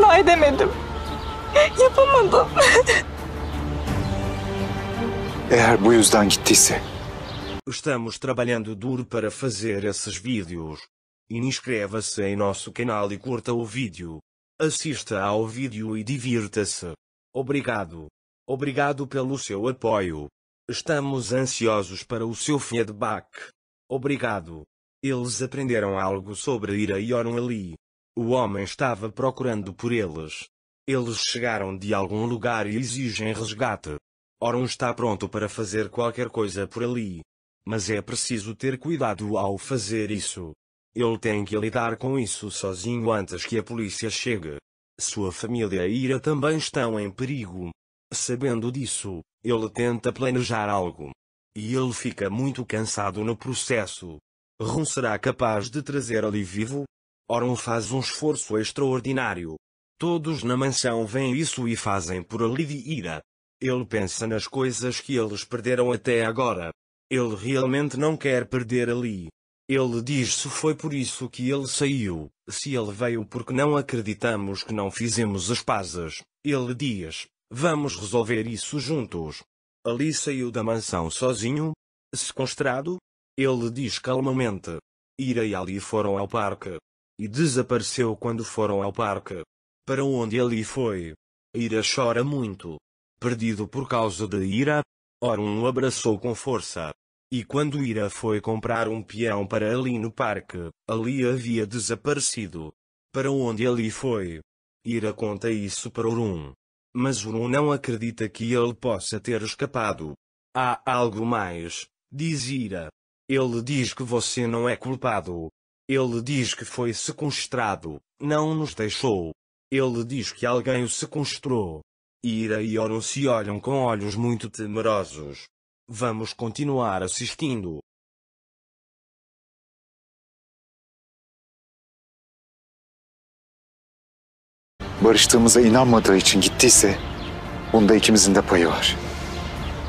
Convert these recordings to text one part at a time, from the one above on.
ikna edemedim. Yapamadım. Eğer bu yüzden gittiyse Estamos trabalhando duro para fazer esses vídeos. Inscreva-se em nosso canal e curta o vídeo. Assista ao vídeo e divirta-se. Obrigado. Obrigado pelo seu apoio. Estamos ansiosos para o seu feedback. Obrigado. Eles aprenderam algo sobre Ira e Orun ali. O homem estava procurando por eles. Eles chegaram de algum lugar e exigem resgate. Oron está pronto para fazer qualquer coisa por ali. Mas é preciso ter cuidado ao fazer isso. Ele tem que lidar com isso sozinho antes que a polícia chegue. Sua família e Ira também estão em perigo. Sabendo disso, ele tenta planejar algo. E ele fica muito cansado no processo. Ron será capaz de trazer ali vivo? Oron faz um esforço extraordinário. Todos na mansão veem isso e fazem por alívio ira. Ele pensa nas coisas que eles perderam até agora. Ele realmente não quer perder ali. Ele diz se foi por isso que ele saiu, se ele veio porque não acreditamos que não fizemos as pazes. Ele diz, vamos resolver isso juntos. Ali saiu da mansão sozinho, sequestrado. Ele diz calmamente. Ira e Ali foram ao parque e desapareceu quando foram ao parque. Para onde ele foi? Ira chora muito. Perdido por causa de Ira, Orun o abraçou com força. E quando Ira foi comprar um peão para ali no parque, ali havia desaparecido. Para onde ele foi? Ira conta isso para Orun. Mas Orun não acredita que ele possa ter escapado. Há algo mais, diz Ira. Ele diz que você não é culpado, ele diz que foi sequestrado, não nos deixou. Ele diz que alguém o sequestrou. Ira e Oro se olham com olhos muito temerosos. Vamos continuar assistindo. Barıştığımıza inanmadığı için gittiyse bunda ikimizin de payı var.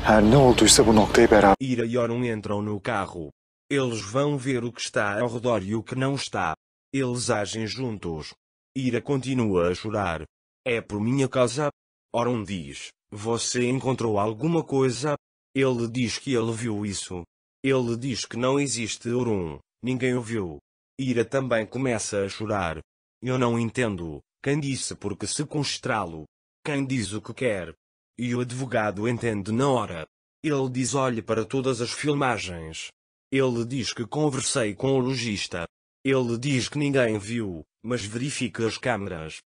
Her ne olduysa bu noktaya beraber... Ira e Oro entram no carro. Eles vão ver o que está ao redor e o que não está. Eles agem juntos. Ira continua a chorar. É por minha causa. Oron diz: Você encontrou alguma coisa? Ele diz que ele viu isso. Ele diz que não existe Orum, ninguém o viu. Ira também começa a chorar. Eu não entendo. Quem disse porque se constralo? Quem diz o que quer? E o advogado entende na hora. Ele diz olhe para todas as filmagens. Ele diz que conversei com o lojista. Ele diz que ninguém viu, mas verifica as câmaras.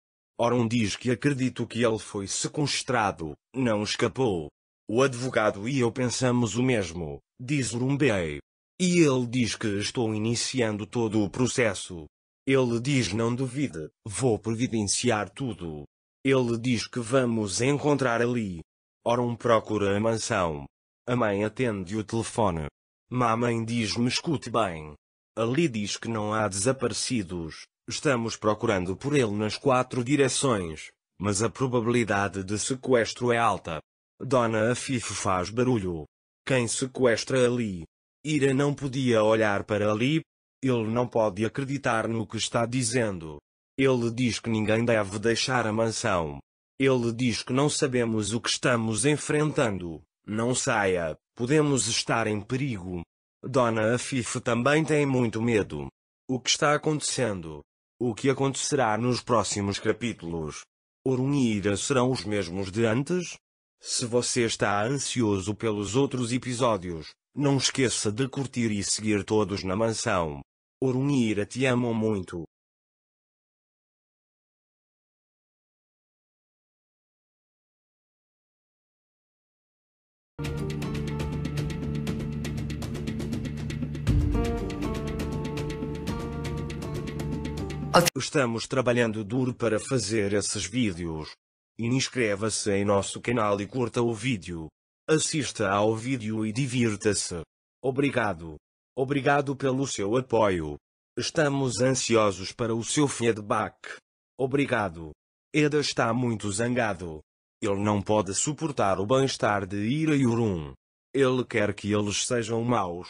Orum diz que acredito que ele foi sequestrado, não escapou. O advogado e eu pensamos o mesmo, diz Rumbei. E ele diz que estou iniciando todo o processo. Ele diz não duvide, vou providenciar tudo. Ele diz que vamos encontrar ali. Orum procura a mansão. A mãe atende o telefone. Mamãe diz-me escute bem. Ali diz que não há desaparecidos. Estamos procurando por ele nas quatro direções, mas a probabilidade de sequestro é alta. Dona Afif faz barulho. Quem sequestra ali? Ira não podia olhar para ali. Ele não pode acreditar no que está dizendo. Ele diz que ninguém deve deixar a mansão. Ele diz que não sabemos o que estamos enfrentando. Não saia. Podemos estar em perigo. Dona Afife também tem muito medo. O que está acontecendo? O que acontecerá nos próximos capítulos? Orun e Ira serão os mesmos de antes? Se você está ansioso pelos outros episódios, não esqueça de curtir e seguir todos na mansão. Orun e Ira te amam muito. thank you Estamos trabalhando duro para fazer esses vídeos. Inscreva-se em nosso canal e curta o vídeo. Assista ao vídeo e divirta-se. Obrigado. Obrigado pelo seu apoio. Estamos ansiosos para o seu feedback. Obrigado. Eda está muito zangado. Ele não pode suportar o bem-estar de Ira e Urum. Ele quer que eles sejam maus.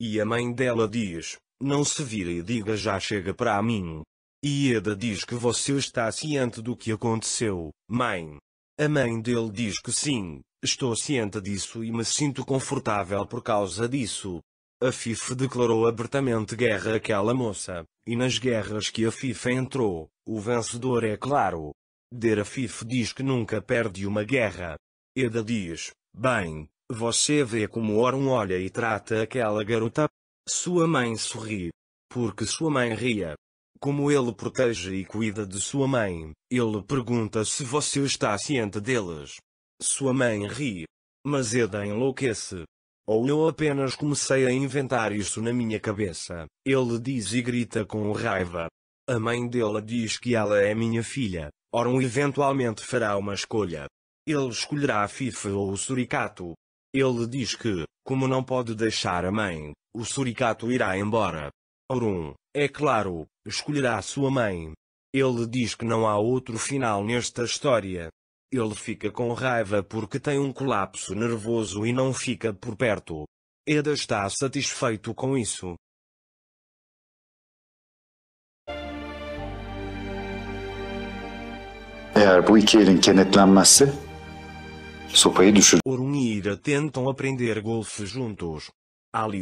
E a mãe dela diz, não se vira e diga já chega para mim. E Eda diz que você está ciente do que aconteceu, mãe. A mãe dele diz que sim, estou ciente disso e me sinto confortável por causa disso. A FIFA declarou abertamente guerra àquela moça, e nas guerras que a FIFA entrou, o vencedor é claro. Der FIFA diz que nunca perde uma guerra. Eda diz, bem, você vê como Orun olha e trata aquela garota. Sua mãe sorri. Porque sua mãe ria. Como ele protege e cuida de sua mãe, ele pergunta se você está ciente deles. Sua mãe ri. Mas Eda enlouquece. Ou eu apenas comecei a inventar isso na minha cabeça, ele diz e grita com raiva. A mãe dela diz que ela é minha filha, Oron eventualmente fará uma escolha. Ele escolherá a Fifa ou o Suricato. Ele diz que, como não pode deixar a mãe, o Suricato irá embora. Orum, é claro, escolherá sua mãe. Ele diz que não há outro final nesta história. Ele fica com raiva porque tem um colapso nervoso e não fica por perto. Eda está satisfeito com isso. Eğer bu iki elin kenetlenmezse sopayı düşür. Orun e Ira tentam aprender golfe juntos.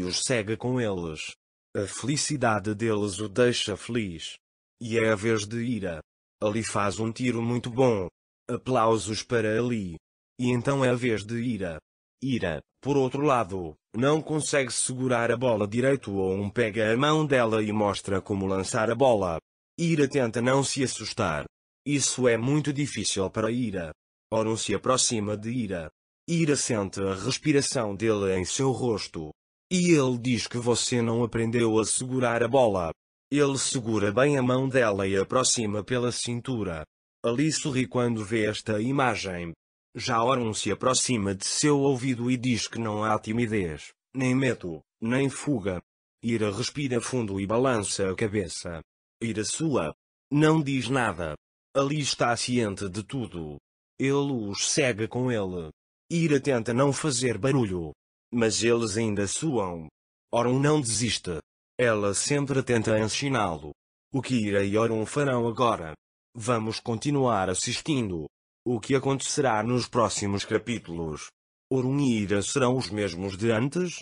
os segue com eles. A felicidade deles o deixa feliz. E é a vez de ira. Ali faz um tiro muito bom. Aplausos para Ali. E então é a vez de ira. Ira, por outro lado, não consegue segurar a bola direito ou um pega a mão dela e mostra como lançar a bola. Ira tenta não se assustar. Isso é muito difícil para Ira. Oron se aproxima de Ira. Ira sente a respiração dele em seu rosto. E ele diz que você não aprendeu a segurar a bola. Ele segura bem a mão dela e aproxima pela cintura. Ali sorri quando vê esta imagem. Já Orun se aproxima de seu ouvido e diz que não há timidez, nem medo, nem fuga. Ira respira fundo e balança a cabeça. Ira sua. Não diz nada. Ali está ciente de tudo. Ele os segue com ele. Ira tenta não fazer barulho, mas eles ainda suam. Orun não desiste. Ela sempre tenta ensiná-lo. O que Ira e Orun farão agora? Vamos continuar assistindo. O que acontecerá nos próximos capítulos? Orun e Ira serão os mesmos de antes?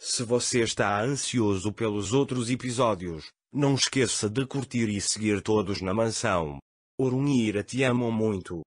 Se você está ansioso pelos outros episódios, não esqueça de curtir e seguir todos na mansão. Orun e Ira te amam muito.